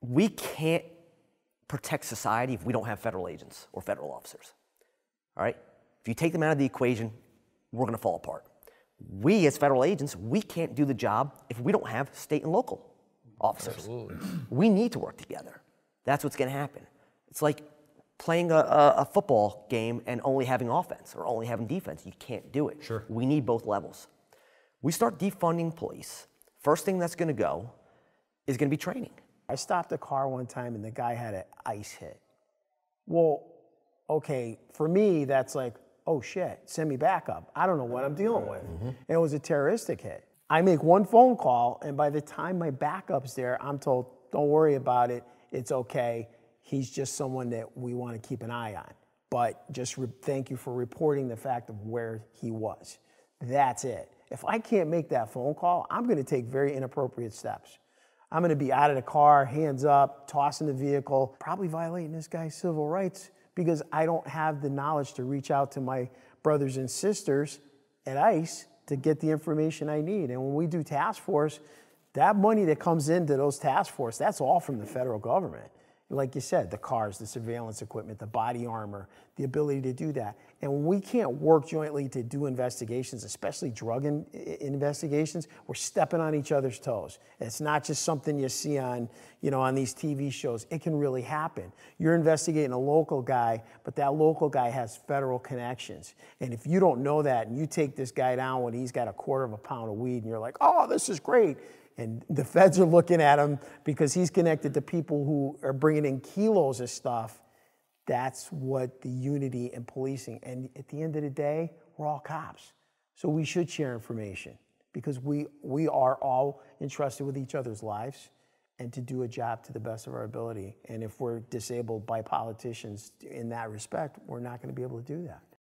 we can't protect society if we don't have federal agents or federal officers. All right? If you take them out of the equation, we're going to fall apart. We, as federal agents, we can't do the job if we don't have state and local officers. Absolutely. We need to work together. That's what's going to happen. It's like playing a, a, a, football game and only having offense or only having defense. You can't do it. Sure. We need both levels. We start defunding police. First thing that's going to go is going to be training. I stopped a car one time and the guy had an ice hit. Well, okay, for me, that's like, oh shit, send me backup. I don't know what I'm dealing with. Mm-hmm. And it was a terroristic hit. I make one phone call, and by the time my backup's there, I'm told, don't worry about it. It's okay. He's just someone that we want to keep an eye on. But just re- thank you for reporting the fact of where he was. That's it. If I can't make that phone call, I'm going to take very inappropriate steps. I'm going to be out of the car, hands up, tossing the vehicle, probably violating this guy's civil rights because I don't have the knowledge to reach out to my brothers and sisters at ICE to get the information I need. And when we do task force, that money that comes into those task force, that's all from the federal government like you said, the cars, the surveillance equipment, the body armor, the ability to do that. And we can't work jointly to do investigations, especially drug in, investigations. We're stepping on each other's toes. And it's not just something you see on, you know, on these TV shows. It can really happen. You're investigating a local guy, but that local guy has federal connections. And if you don't know that and you take this guy down when he's got a quarter of a pound of weed and you're like, oh, this is great, and the feds are looking at him because he's connected to people who are bringing in kilos of stuff. That's what the unity and policing. And at the end of the day, we're all cops. So we should share information because we, we are all entrusted with each other's lives and to do a job to the best of our ability. And if we're disabled by politicians in that respect, we're not going to be able to do that.